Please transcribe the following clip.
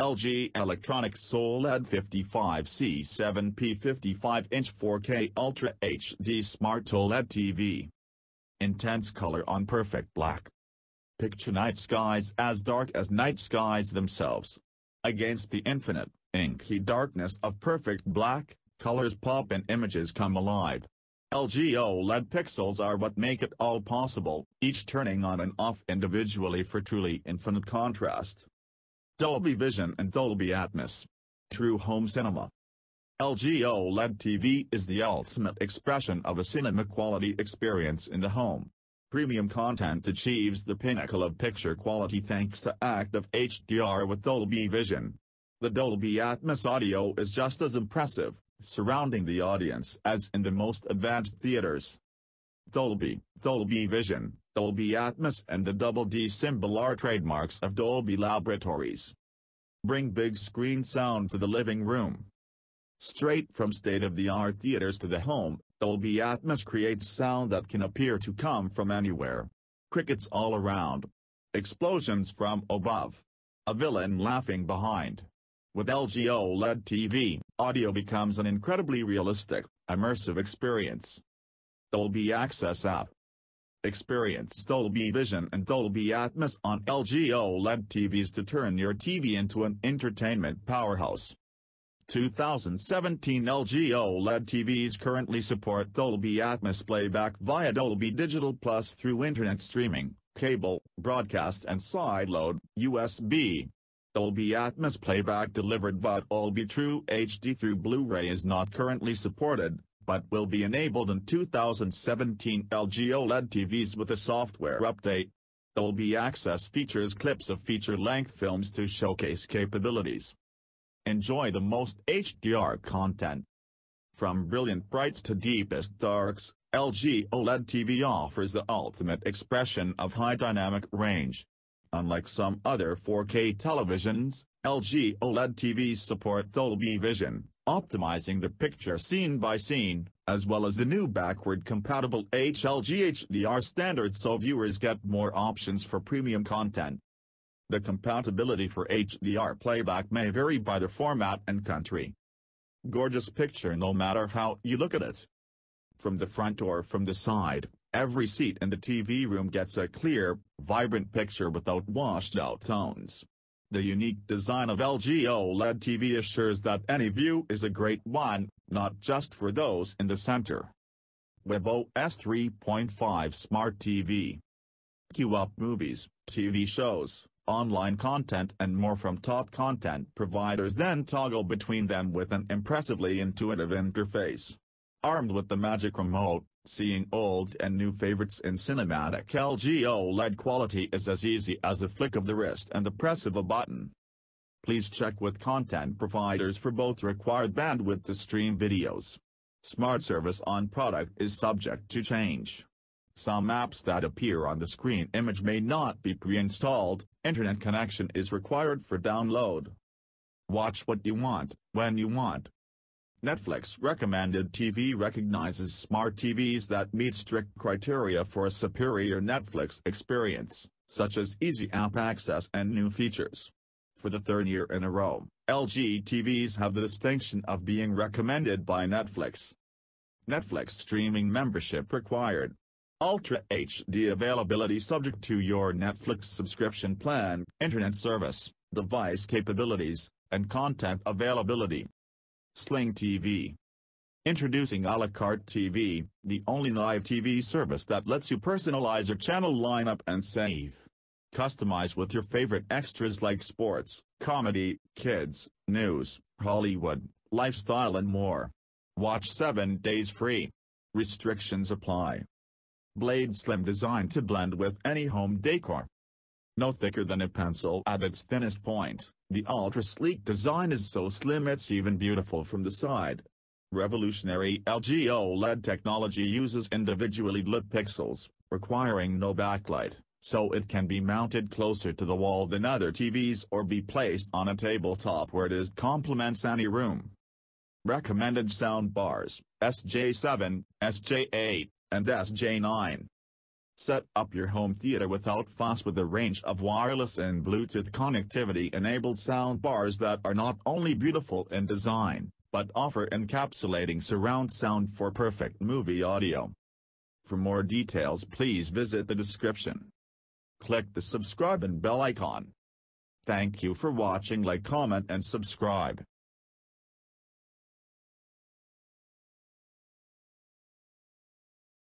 LG Electronics OLED 55C7P 55-inch 4K Ultra HD Smart OLED TV. Intense color on perfect black. Picture night skies as dark as night skies themselves. Against the infinite, inky darkness of perfect black, colors pop and images come alive. LG OLED pixels are what make it all possible, each turning on and off individually for truly infinite contrast. Dolby Vision and Dolby Atmos. True home cinema. LG OLED TV is the ultimate expression of a cinema quality experience in the home. Premium content achieves the pinnacle of picture quality thanks to active HDR with Dolby Vision. The Dolby Atmos audio is just as impressive, surrounding the audience as in the most advanced theaters. Dolby, Dolby Vision, Dolby Atmos and the Double D symbol are trademarks of Dolby Laboratories. Bring big screen sound to the living room. Straight from state-of-the-art theaters to the home, Dolby Atmos creates sound that can appear to come from anywhere. Crickets all around. Explosions from above. A villain laughing behind. With LG OLED TV, audio becomes an incredibly realistic, immersive experience. Dolby Access app. Experience Dolby Vision and Dolby Atmos on LG OLED TVs to turn your TV into an entertainment powerhouse. 2017 LG OLED TVs currently support Dolby Atmos playback via Dolby Digital Plus through internet streaming, cable, broadcast and sideload, USB. Dolby Atmos playback delivered via Dolby True HD through Blu-ray is not currently supported, but will be enabled in 2017 LG OLED TVs with a software update. Dolby Access features clips of feature-length films to showcase capabilities. Enjoy the most HDR content. From brilliant brights to deepest darks, LG OLED TV offers the ultimate expression of high dynamic range. Unlike some other 4K televisions, LG OLED TVs support Dolby Vision, optimizing the picture scene by scene, as well as the new backward-compatible HLG HDR standard so viewers get more options for premium content. The compatibility for HDR playback may vary by the format and country. Gorgeous picture no matter how you look at it. From the front or from the side, every seat in the TV room gets a clear, vibrant picture without washed-out tones. The unique design of LG OLED TV assures that any view is a great one, not just for those in the center. WebOS 3.5 Smart TV Queue up movies, TV shows, online content and more from top content providers then toggle between them with an impressively intuitive interface. Armed with the magic remote, Seeing old and new favorites in cinematic LG OLED quality is as easy as a flick of the wrist and the press of a button. Please check with content providers for both required bandwidth to stream videos. Smart service on product is subject to change. Some apps that appear on the screen image may not be pre-installed, internet connection is required for download. Watch what you want, when you want, Netflix Recommended TV recognizes smart TVs that meet strict criteria for a superior Netflix experience, such as easy app access and new features. For the third year in a row, LG TVs have the distinction of being recommended by Netflix. Netflix streaming membership required. Ultra HD availability subject to your Netflix subscription plan, internet service, device capabilities, and content availability. Sling TV. Introducing a la carte TV, the only live TV service that lets you personalize your channel lineup and save. Customize with your favorite extras like sports, comedy, kids, news, Hollywood, lifestyle and more. Watch 7 days free. Restrictions apply. Blade Slim designed to blend with any home decor. No thicker than a pencil at its thinnest point. The ultra-sleek design is so slim it's even beautiful from the side. Revolutionary LG OLED technology uses individually lit pixels, requiring no backlight, so it can be mounted closer to the wall than other TVs or be placed on a tabletop where it is complements any room. Recommended sound bars: SJ7, SJ8, and SJ9. Set up your home theater without fuss with a range of wireless and Bluetooth connectivity-enabled soundbars that are not only beautiful in design, but offer encapsulating surround sound for perfect movie audio. For more details please visit the description. Click the subscribe and bell icon. Thank you for watching like comment and subscribe.